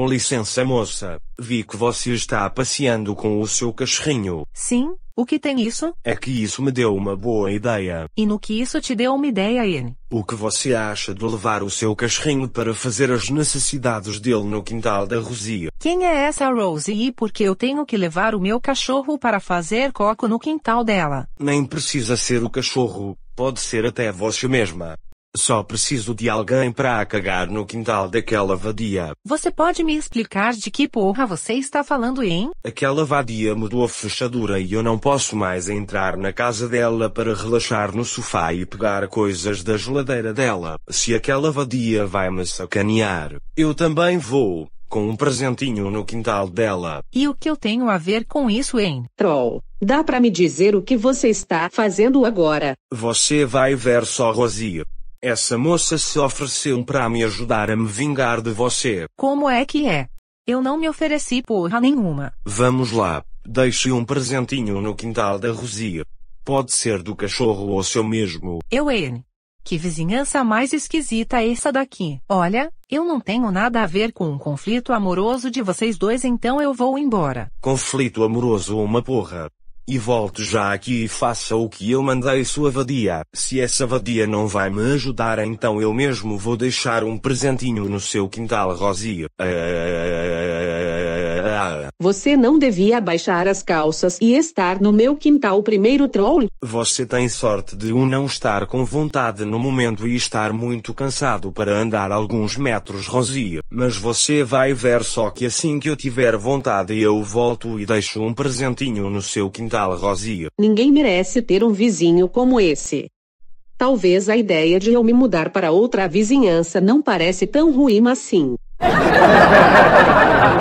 Com licença, moça. Vi que você está passeando com o seu cachorrinho. Sim, o que tem isso? É que isso me deu uma boa ideia. E no que isso te deu uma ideia, Ian? O que você acha de levar o seu cachorrinho para fazer as necessidades dele no quintal da Rosie? Quem é essa Rosie e por que eu tenho que levar o meu cachorro para fazer coco no quintal dela? Nem precisa ser o cachorro, pode ser até você mesma. Só preciso de alguém para cagar no quintal daquela vadia. Você pode me explicar de que porra você está falando, hein? Aquela vadia mudou a fechadura e eu não posso mais entrar na casa dela para relaxar no sofá e pegar coisas da geladeira dela. Se aquela vadia vai me sacanear, eu também vou. Com um presentinho no quintal dela. E o que eu tenho a ver com isso, hein? Troll. Dá para me dizer o que você está fazendo agora? Você vai ver só, Rosie. Essa moça se ofereceu para me ajudar a me vingar de você. Como é que é? Eu não me ofereci porra nenhuma. Vamos lá, deixe um presentinho no quintal da Rosia. Pode ser do cachorro ou seu mesmo. Eu ele. Que vizinhança mais esquisita essa daqui. Olha, eu não tenho nada a ver com um conflito amoroso de vocês dois, então eu vou embora. Conflito amoroso uma porra e volte já aqui e faça o que eu mandei sua vadia. Se essa vadia não vai me ajudar, então eu mesmo vou deixar um presentinho no seu quintal, Rosie. Ah, ah, ah, você não devia baixar as calças e estar no meu quintal primeiro troll. Você tem sorte de um não estar com vontade no momento e estar muito cansado para andar alguns metros Rosia. Mas você vai ver só que assim que eu tiver vontade eu volto e deixo um presentinho no seu quintal Rosia. Ninguém merece ter um vizinho como esse. Talvez a ideia de eu me mudar para outra vizinhança não parece tão ruim assim.